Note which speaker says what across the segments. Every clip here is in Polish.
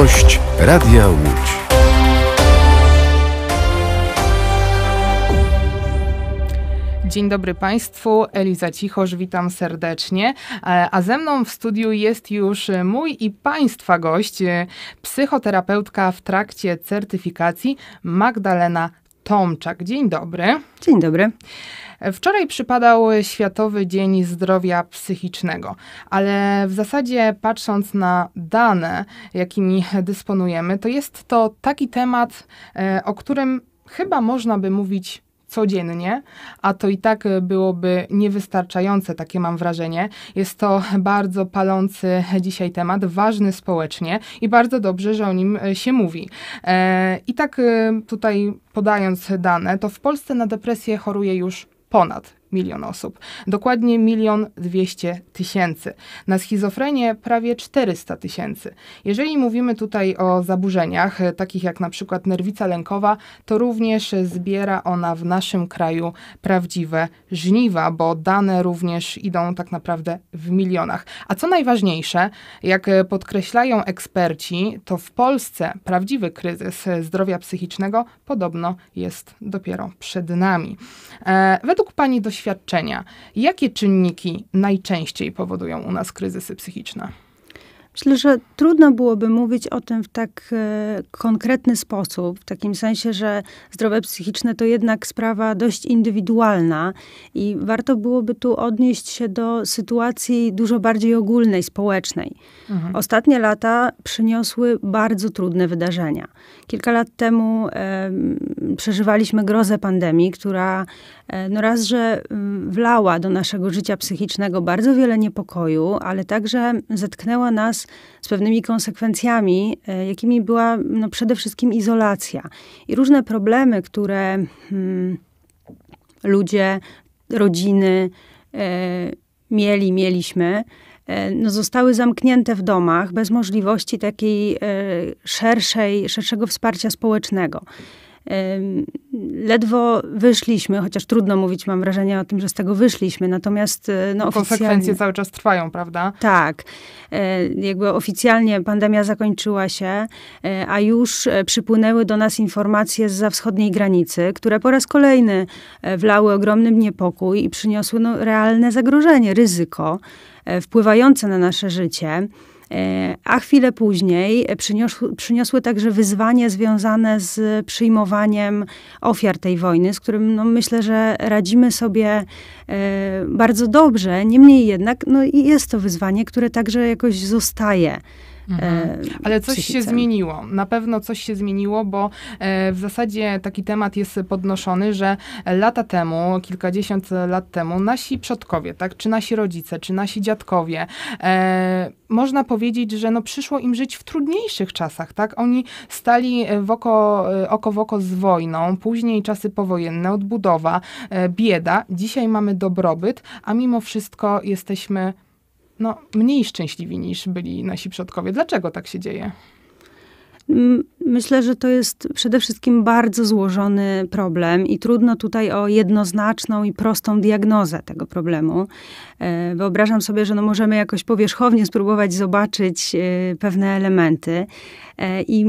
Speaker 1: Gość Radia Łódź. Dzień dobry Państwu, Eliza Cichosz, witam serdecznie. E, a ze mną w studiu jest już mój i Państwa gość, e, psychoterapeutka w trakcie certyfikacji Magdalena Tomczak. Dzień dobry. Dzień dobry. Wczoraj przypadał Światowy Dzień Zdrowia Psychicznego, ale w zasadzie patrząc na dane, jakimi dysponujemy, to jest to taki temat, e, o którym chyba można by mówić codziennie, a to i tak e, byłoby niewystarczające, takie mam wrażenie. Jest to bardzo palący dzisiaj temat, ważny społecznie i bardzo dobrze, że o nim e, się mówi. E, I tak tutaj podając dane, to w Polsce na depresję choruje już ponad milion osób. Dokładnie milion dwieście tysięcy. Na schizofrenię prawie 400 tysięcy. Jeżeli mówimy tutaj o zaburzeniach, e, takich jak na przykład nerwica lękowa, to również zbiera ona w naszym kraju prawdziwe żniwa, bo dane również idą tak naprawdę w milionach. A co najważniejsze, jak e, podkreślają eksperci, to w Polsce prawdziwy kryzys zdrowia psychicznego podobno jest dopiero przed nami. E, według pani doświadczenia doświadczenia. Jakie czynniki najczęściej powodują u nas kryzysy psychiczne? Myślę, że trudno byłoby
Speaker 2: mówić o tym w tak e, konkretny sposób, w takim sensie, że zdrowie psychiczne to jednak sprawa dość indywidualna i warto byłoby tu odnieść się do sytuacji dużo bardziej ogólnej, społecznej. Mhm. Ostatnie lata przyniosły bardzo trudne wydarzenia. Kilka lat temu e, przeżywaliśmy grozę pandemii, która E, no raz, że mm, wlała do naszego życia psychicznego bardzo wiele niepokoju, ale także zetknęła nas z pewnymi konsekwencjami, e, jakimi była no przede wszystkim izolacja i różne problemy, które hmm, ludzie, rodziny e, mieli, mieliśmy e, no, zostały zamknięte w domach bez możliwości takiej szerszej, szerszego wsparcia społecznego ledwo wyszliśmy, chociaż trudno mówić, mam wrażenie o tym, że z tego wyszliśmy, natomiast e, no, oficjalnie... Konsekwencje cały
Speaker 1: czas trwają, prawda? Tak.
Speaker 2: E, jakby oficjalnie pandemia zakończyła się, e, a już przypłynęły do nas informacje z za wschodniej granicy, które po raz kolejny wlały ogromny niepokój i przyniosły no, realne zagrożenie, ryzyko wpływające na nasze życie. E, a chwilę później przyniosły, przyniosły także wyzwanie związane z przyjmowaniem ofiar tej wojny, z którym no, myślę, że radzimy sobie e, bardzo dobrze.
Speaker 1: Niemniej jednak no, jest to wyzwanie, które także jakoś zostaje Mhm. Ale e, coś psychice. się zmieniło. Na pewno coś się zmieniło, bo e, w zasadzie taki temat jest podnoszony, że lata temu, kilkadziesiąt lat temu, nasi przodkowie, tak, czy nasi rodzice, czy nasi dziadkowie, e, można powiedzieć, że no przyszło im żyć w trudniejszych czasach, tak? Oni stali e, w oko, oko w oko z wojną, później czasy powojenne, odbudowa, e, bieda. Dzisiaj mamy dobrobyt, a mimo wszystko jesteśmy no, mniej szczęśliwi niż byli nasi przodkowie. Dlaczego tak się dzieje?
Speaker 2: Myślę, że to jest przede wszystkim bardzo złożony problem i trudno tutaj o jednoznaczną i prostą diagnozę tego problemu. E, wyobrażam sobie, że no możemy jakoś powierzchownie spróbować zobaczyć e, pewne elementy. E, I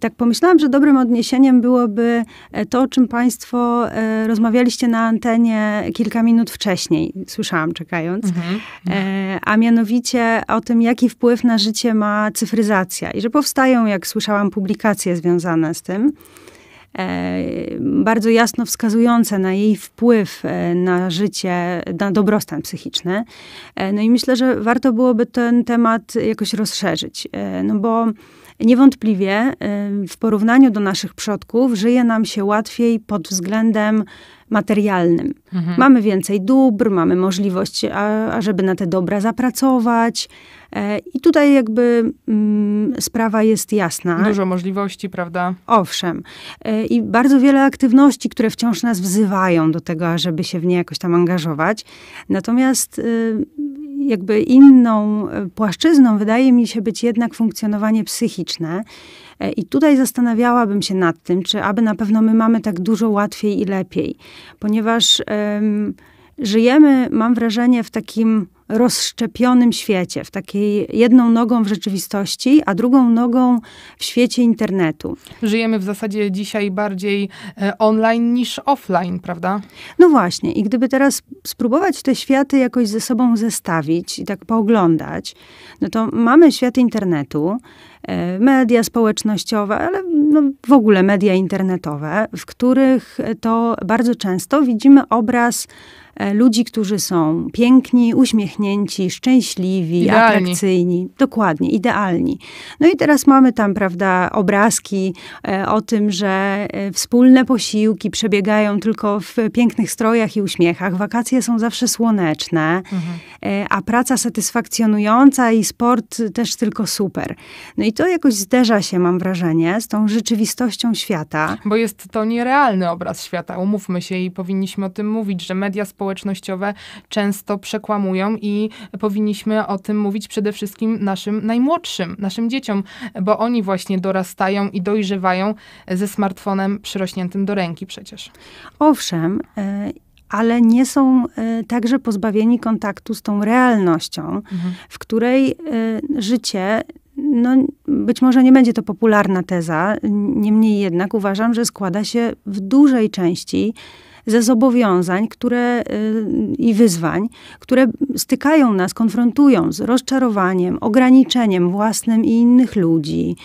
Speaker 2: tak pomyślałam, że dobrym odniesieniem byłoby to, o czym Państwo rozmawialiście na antenie kilka minut wcześniej, słyszałam czekając, mhm. mhm. a mianowicie o tym, jaki wpływ na życie ma cyfryzacja i że powstają jak jak słyszałam publikacje związane z tym, e, bardzo jasno wskazujące na jej wpływ e, na życie, na dobrostan psychiczny. E, no i myślę, że warto byłoby ten temat jakoś rozszerzyć, no bo Niewątpliwie y, w porównaniu do naszych przodków żyje nam się łatwiej pod względem materialnym. Mhm. Mamy więcej dóbr, mamy możliwość, ażeby na te dobra zapracować. E, I tutaj jakby mm, sprawa jest jasna. Dużo możliwości, prawda? Owszem. E, I bardzo wiele aktywności, które wciąż nas wzywają do tego, ażeby się w nie jakoś tam angażować. Natomiast y, jakby inną e, płaszczyzną wydaje mi się być jednak funkcjonowanie psychiczne. E, I tutaj zastanawiałabym się nad tym, czy aby na pewno my mamy tak dużo łatwiej i lepiej, ponieważ um, żyjemy, mam wrażenie, w takim rozszczepionym świecie, w takiej jedną nogą w rzeczywistości, a drugą nogą w świecie internetu.
Speaker 1: Żyjemy w zasadzie dzisiaj bardziej e, online niż offline, prawda?
Speaker 2: No właśnie. I gdyby teraz spróbować te światy jakoś ze sobą zestawić i tak pooglądać, no to mamy świat internetu, e, media społecznościowe, ale no w ogóle media internetowe, w których to bardzo często widzimy obraz E, ludzi, którzy są piękni, uśmiechnięci, szczęśliwi, idealni. atrakcyjni. Dokładnie, idealni. No i teraz mamy tam, prawda, obrazki e, o tym, że e, wspólne posiłki przebiegają tylko w pięknych strojach i uśmiechach. Wakacje są zawsze słoneczne, mhm. a praca satysfakcjonująca i sport też tylko super. No i to
Speaker 1: jakoś zderza się, mam wrażenie, z tą rzeczywistością świata. Bo jest to nierealny obraz świata, umówmy się i powinniśmy o tym mówić, że media społeczne społecznościowe często przekłamują i powinniśmy o tym mówić przede wszystkim naszym najmłodszym, naszym dzieciom, bo oni właśnie dorastają i dojrzewają ze smartfonem przyrośniętym do ręki przecież.
Speaker 2: Owszem, y ale nie są y, także pozbawieni kontaktu z tą realnością, mhm. w której y, życie. No, być może nie będzie to popularna teza, niemniej jednak uważam, że składa się w dużej części ze zobowiązań które, y, i wyzwań, które stykają nas, konfrontują z rozczarowaniem, ograniczeniem własnym i innych ludzi,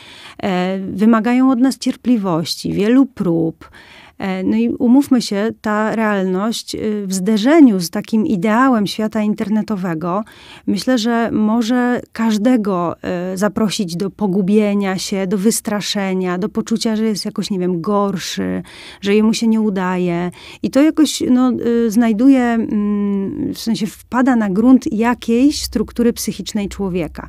Speaker 2: e, wymagają od nas cierpliwości, wielu prób E, no i umówmy się, ta realność y, w zderzeniu z takim ideałem świata internetowego, myślę, że może każdego y, zaprosić do pogubienia się, do wystraszenia, do poczucia, że jest jakoś, nie wiem, gorszy, że jemu się nie udaje. I to jakoś no, y, znajduje, mm, w sensie wpada na grunt jakiejś struktury psychicznej człowieka.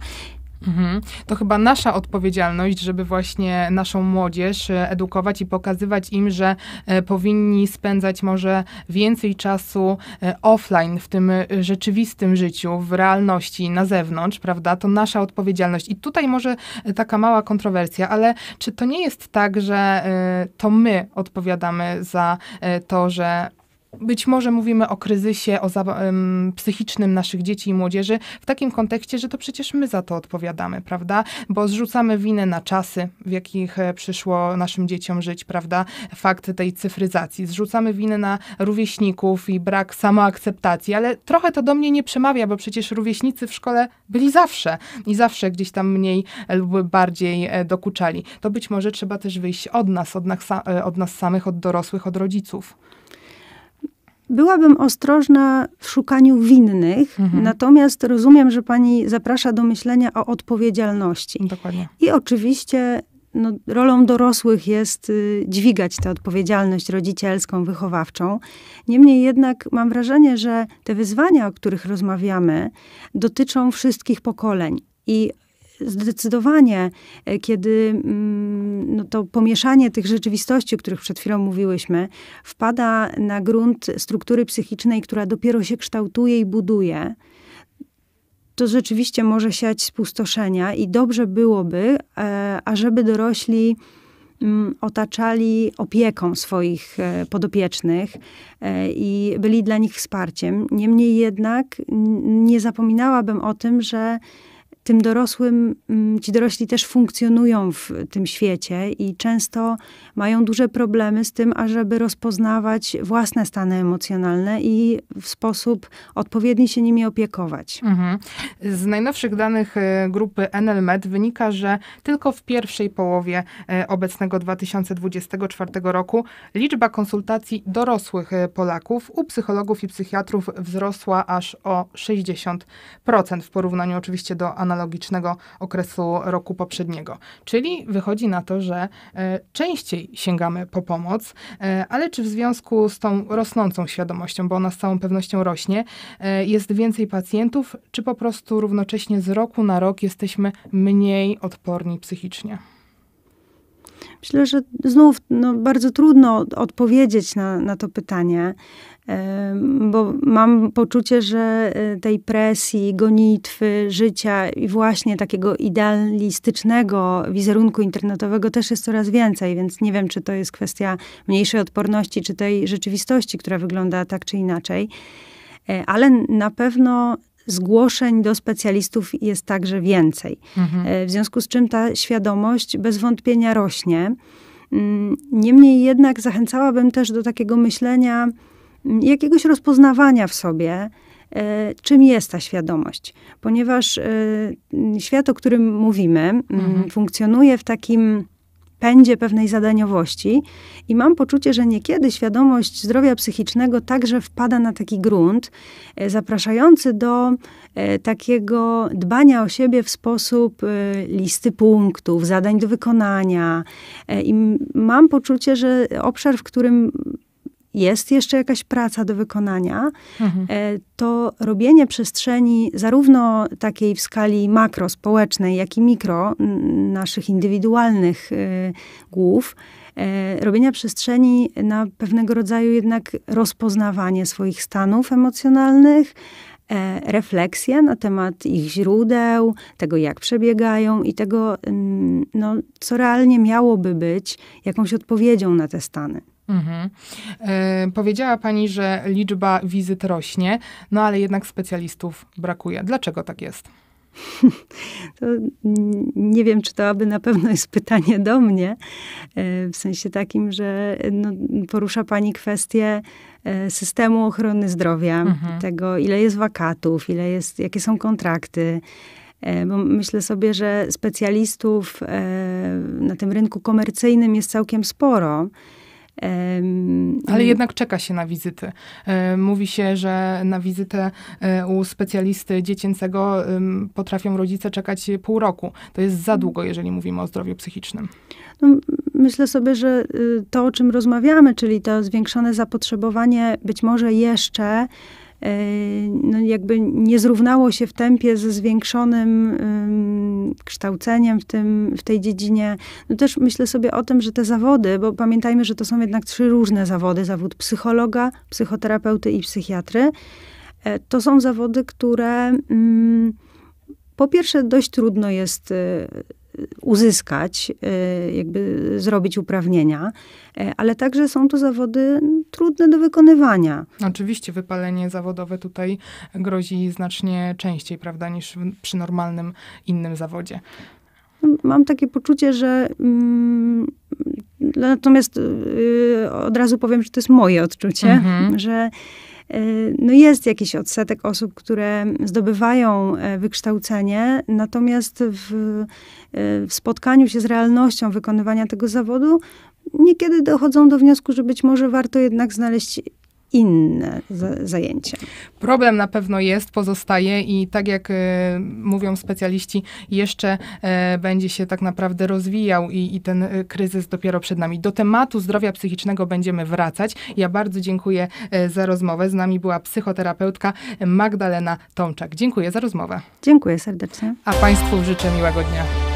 Speaker 1: Mhm. To chyba nasza odpowiedzialność, żeby właśnie naszą młodzież e, edukować i pokazywać im, że e, powinni spędzać może więcej czasu e, offline, w tym rzeczywistym życiu, w realności, na zewnątrz, prawda? To nasza odpowiedzialność. I tutaj może taka mała kontrowersja, ale czy to nie jest tak, że to my odpowiadamy za to, że być może mówimy o kryzysie o psychicznym naszych dzieci i młodzieży w takim kontekście, że to przecież my za to odpowiadamy, prawda? Bo zrzucamy winę na czasy, w jakich e, przyszło naszym dzieciom żyć, prawda? Fakt tej cyfryzacji. Zrzucamy winę na rówieśników i brak samoakceptacji, ale trochę to do mnie nie przemawia, bo przecież rówieśnicy w szkole byli zawsze i zawsze gdzieś tam mniej lub bardziej e, dokuczali. To być może trzeba też wyjść od nas, od nas, e, od nas samych, od dorosłych, od rodziców.
Speaker 2: Byłabym ostrożna w szukaniu winnych, mhm. natomiast rozumiem, że pani zaprasza do myślenia o odpowiedzialności. Dokładnie. I oczywiście no, rolą dorosłych jest y, dźwigać tę odpowiedzialność rodzicielską, wychowawczą. Niemniej jednak mam wrażenie, że te wyzwania, o których rozmawiamy, dotyczą wszystkich pokoleń. I zdecydowanie, e, kiedy mm, no to pomieszanie tych rzeczywistości, o których przed chwilą mówiłyśmy, wpada na grunt struktury psychicznej, która dopiero się kształtuje i buduje, to rzeczywiście może siać spustoszenia i dobrze byłoby, e, ażeby dorośli mm, otaczali opieką swoich e, podopiecznych i byli dla nich wsparciem. Niemniej jednak nie zapominałabym o tym, że tym dorosłym, mm, ci dorośli też funkcjonują w tym świecie i często mają duże problemy z tym, ażeby rozpoznawać własne stany emocjonalne i w sposób odpowiedni się nimi
Speaker 1: opiekować. Mhm. Z najnowszych danych e, grupy NLMED wynika, że tylko w pierwszej połowie e, obecnego 2024 roku liczba konsultacji dorosłych e, Polaków u psychologów i psychiatrów wzrosła aż o 60% w porównaniu oczywiście do analizy analogicznego okresu roku poprzedniego. Czyli wychodzi na to, że e, częściej sięgamy po pomoc, e, ale czy w związku z tą rosnącą świadomością, bo ona z całą pewnością rośnie, e, jest więcej pacjentów, czy po prostu równocześnie z roku na rok jesteśmy mniej odporni psychicznie?
Speaker 2: Myślę, że znów no, bardzo trudno odpowiedzieć na, na to pytanie bo mam poczucie, że y, tej presji, gonitwy, życia i właśnie takiego idealistycznego wizerunku internetowego też jest coraz więcej, więc nie wiem, czy to jest kwestia mniejszej odporności, czy tej rzeczywistości, która wygląda tak czy inaczej. E, ale na pewno zgłoszeń do specjalistów jest także więcej. Mhm. E, w związku z czym ta świadomość bez wątpienia rośnie. Mm, niemniej jednak zachęcałabym też do takiego myślenia, jakiegoś rozpoznawania w sobie, e, czym jest ta świadomość. Ponieważ e, świat, o którym mówimy, mhm. funkcjonuje w takim pędzie pewnej zadaniowości i mam poczucie, że niekiedy świadomość zdrowia psychicznego także wpada na taki grunt e, zapraszający do takiego dbania o siebie w sposób listy punktów, zadań do wykonania. I mam poczucie, że obszar, w którym jest jeszcze jakaś praca do wykonania, mhm. E, to robienie przestrzeni zarówno takiej w skali makro społecznej, jak i mikro naszych indywidualnych y, głów, e, robienia przestrzeni na pewnego rodzaju jednak rozpoznawanie swoich stanów emocjonalnych, e, refleksje na temat ich źródeł, tego jak przebiegają i tego, mm, no, co realnie miałoby być jakąś odpowiedzią na te stany.
Speaker 1: Mhm. E, powiedziała Pani, że liczba wizyt rośnie, no ale jednak specjalistów brakuje. Dlaczego tak jest?
Speaker 2: To nie
Speaker 1: wiem, czy to aby na
Speaker 2: pewno jest pytanie do mnie, e, w sensie takim, że no, porusza Pani kwestię e, systemu ochrony zdrowia, mhm. tego ile jest wakatów, ile jest, jakie są kontrakty. E, bo myślę sobie, że specjalistów na tym rynku komercyjnym jest całkiem sporo.
Speaker 1: Ale jednak czeka się na wizyty. E, mówi się, że na wizytę e, u specjalisty dziecięcego potrafią rodzice czekać pół roku. To jest za długo, jeżeli mówimy o zdrowiu psychicznym.
Speaker 2: No, myślę sobie, że y, to, o czym rozmawiamy, czyli to zwiększone zapotrzebowanie, być może jeszcze no jakby nie zrównało się w tempie ze zwiększonym kształceniem w, tym, w tej dziedzinie. No też myślę sobie o tym, że te zawody, bo pamiętajmy, że to są jednak trzy różne zawody, zawód psychologa, psychoterapeuty i psychiatry, e, to są zawody, które mm, po pierwsze dość trudno jest y, uzyskać, e, jakby zrobić uprawnienia, e, ale także są to zawody trudne do
Speaker 1: wykonywania. Oczywiście wypalenie zawodowe tutaj grozi znacznie częściej, prawda, niż przy normalnym innym zawodzie.
Speaker 2: Mam takie poczucie, że mm, natomiast y, od razu powiem, że to jest moje odczucie, mhm. że E, no jest jakiś odsetek osób, które zdobywają e, wykształcenie, natomiast w, e, w spotkaniu się z realnością wykonywania tego zawodu niekiedy dochodzą do wniosku, że być może warto jednak znaleźć inne zajęcie.
Speaker 1: Problem na pewno jest, pozostaje i tak jak y, mówią specjaliści, jeszcze y, będzie się tak naprawdę rozwijał i, i ten y, kryzys dopiero przed nami. Do tematu zdrowia psychicznego będziemy wracać. Ja bardzo dziękuję za rozmowę. Z nami była psychoterapeutka Magdalena Tomczak. Dziękuję za rozmowę.
Speaker 2: Dziękuję serdecznie. A Państwu
Speaker 1: życzę miłego dnia.